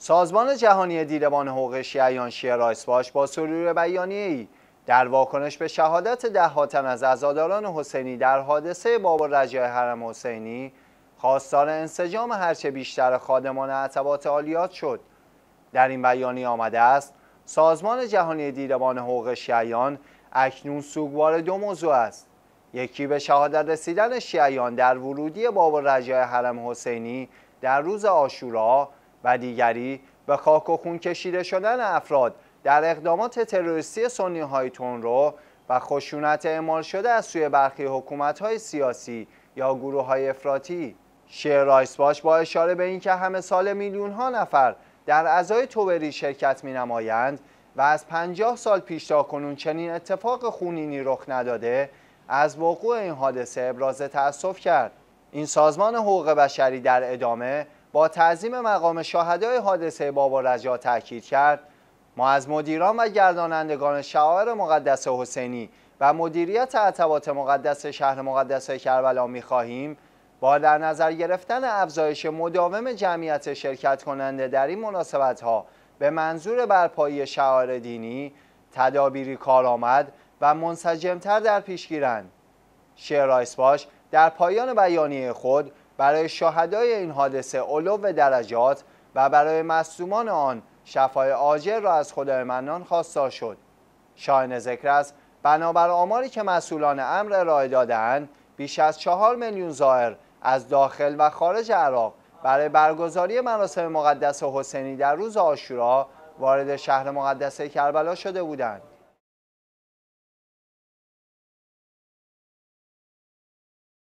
سازمان جهانی دیدبان حقوق شیعیان شیعه باش با سرور بیانیه ای در واکنش به شهادت ده تن از ازاداران حسینی در حادثه باب رجای حرم حسینی خواستار انسجام هرچه بیشتر خادمان عتبات عالیات شد در این بیانیه آمده است سازمان جهانی دیدبان حقوق شیعیان اکنون سوگوار دو موضوع است یکی به شهادت رسیدن شیعیان در ورودی باب رجای حرم حسینی در روز آشورا و دیگری به خاک و خون کشیده شدن افراد در اقدامات تروریستی سنی های تونرو و خشونت اعمال شده از سوی برخی حکومت های سیاسی یا گروه های افراطی رایس باش با اشاره به اینکه همه سال میلیون ها نفر در اعضای توبری شرکت می نمایند و از 50 سال پیش تا کنون چنین اتفاق خونینی رخ نداده از وقوع این حادثه ابراز تاسف کرد این سازمان حقوق بشری در ادامه با تعظیم مقام شاهدای حادثه بابا رجا تاکید کرد ما از مدیران و گردانندگان شعار مقدس حسینی و مدیریت عطبات مقدس شهر مقدس کربلا میخواهیم با در نظر گرفتن افزایش مداوم جمعیت شرکت کننده در این مناسبت ها به منظور برپایی شعار دینی تدابیری کارآمد و منسجمتر در پیش گیرند. باش در پایان بیانیه خود برای شهدای این حادثه علو درجات و برای مصومان آن شفای آجر را از خدای منان خواستار شد شاهن ذکر است بنابر آماری که مسئولان امر رای دادن بیش از چهار میلیون زائر از داخل و خارج عراق برای برگزاری مراسم مقدس حسینی در روز آشورا وارد شهر مقدس کربلا شده بودند